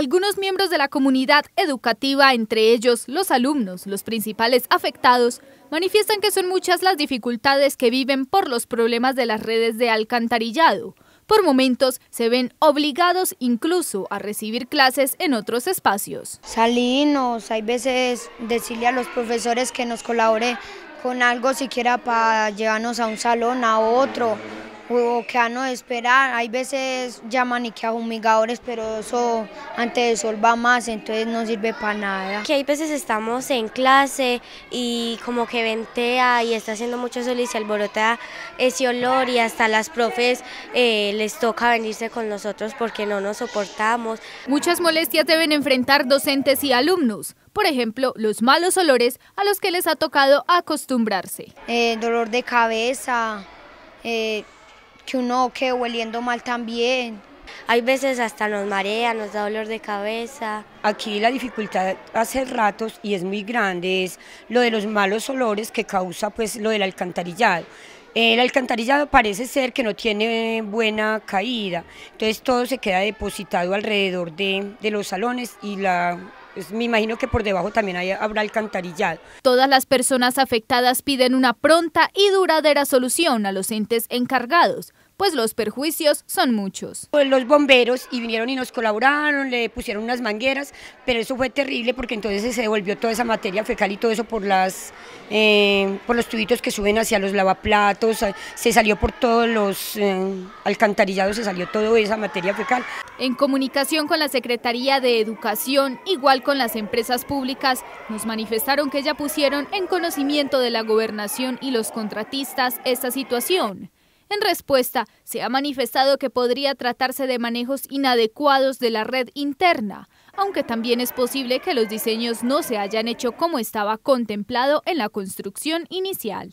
Algunos miembros de la comunidad educativa, entre ellos los alumnos, los principales afectados, manifiestan que son muchas las dificultades que viven por los problemas de las redes de alcantarillado. Por momentos se ven obligados incluso a recibir clases en otros espacios. Salimos, hay veces decirle a los profesores que nos colabore con algo siquiera para llevarnos a un salón, a otro, o que a no esperar. Hay veces llaman y que a humigadores, pero eso antes de sol va más, entonces no sirve para nada. Que hay veces estamos en clase y como que ventea y está haciendo mucho sol y se alborota ese olor y hasta las profes eh, les toca venirse con nosotros porque no nos soportamos. Muchas molestias deben enfrentar docentes y alumnos por ejemplo, los malos olores a los que les ha tocado acostumbrarse. Eh, dolor de cabeza, eh, uno que hueliendo mal también. Hay veces hasta nos marea, nos da dolor de cabeza. Aquí la dificultad hace ratos y es muy grande es lo de los malos olores que causa pues lo del alcantarillado. El alcantarillado parece ser que no tiene buena caída, entonces todo se queda depositado alrededor de, de los salones y la pues, me imagino que por debajo también hay, habrá alcantarillado. Todas las personas afectadas piden una pronta y duradera solución a los entes encargados pues los perjuicios son muchos. Pues los bomberos y vinieron y nos colaboraron, le pusieron unas mangueras, pero eso fue terrible porque entonces se devolvió toda esa materia fecal y todo eso por, las, eh, por los tubitos que suben hacia los lavaplatos, eh, se salió por todos los eh, alcantarillados, se salió toda esa materia fecal. En comunicación con la Secretaría de Educación, igual con las empresas públicas, nos manifestaron que ya pusieron en conocimiento de la gobernación y los contratistas esta situación en respuesta, se ha manifestado que podría tratarse de manejos inadecuados de la red interna, aunque también es posible que los diseños no se hayan hecho como estaba contemplado en la construcción inicial.